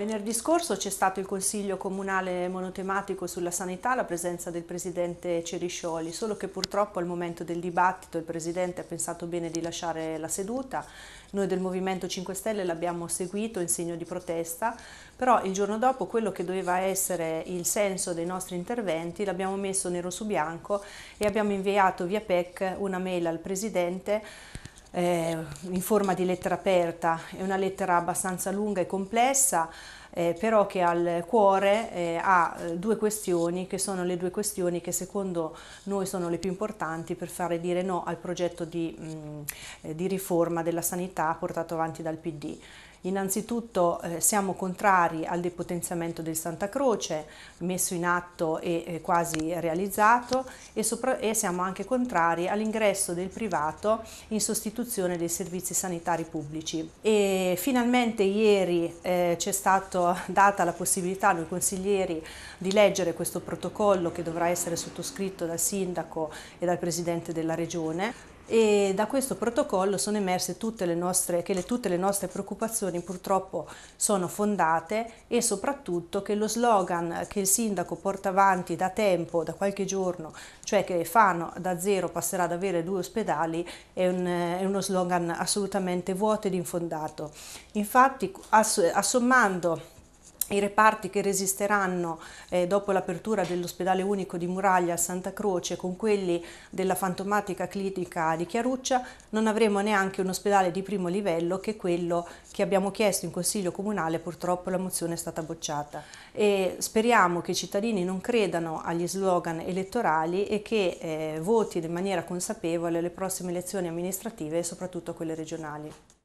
Venerdì scorso c'è stato il Consiglio Comunale monotematico sulla sanità, la presenza del Presidente Ceriscioli, solo che purtroppo al momento del dibattito il Presidente ha pensato bene di lasciare la seduta. Noi del Movimento 5 Stelle l'abbiamo seguito in segno di protesta, però il giorno dopo quello che doveva essere il senso dei nostri interventi l'abbiamo messo nero su bianco e abbiamo inviato via PEC una mail al Presidente eh, in forma di lettera aperta, è una lettera abbastanza lunga e complessa, eh, però che al cuore eh, ha eh, due questioni che sono le due questioni che secondo noi sono le più importanti per fare dire no al progetto di, mh, mm, eh, di riforma della sanità portato avanti dal PD. Innanzitutto eh, siamo contrari al depotenziamento del Santa Croce, messo in atto e eh, quasi realizzato, e, sopra- e siamo anche contrari all'ingresso del privato in sostituzione dei servizi sanitari pubblici. E finalmente ieri eh, è stata data la possibilità a noi consiglieri di leggere questo protocollo che dovrà essere sottoscritto dal sindaco e dal presidente della regione e da questo protocollo sono emerse tutte le nostre, che le, tutte le nostre preoccupazioni purtroppo sono fondate e soprattutto che lo slogan che il sindaco porta avanti da tempo, da qualche giorno, cioè che Fano da zero passerà ad avere due ospedali, è, un, è uno slogan assolutamente vuoto ed infondato. Infatti assommando i reparti che resisteranno eh, dopo l'apertura dell'ospedale unico di Muraglia a Santa Croce con quelli della fantomatica clinica di Chiaruccia non avremo neanche un ospedale di primo livello che è quello che abbiamo chiesto in consiglio comunale purtroppo la mozione è stata bocciata e speriamo che i cittadini non credano agli slogan elettorali e che eh, voti in maniera consapevole le prossime elezioni amministrative e soprattutto quelle regionali.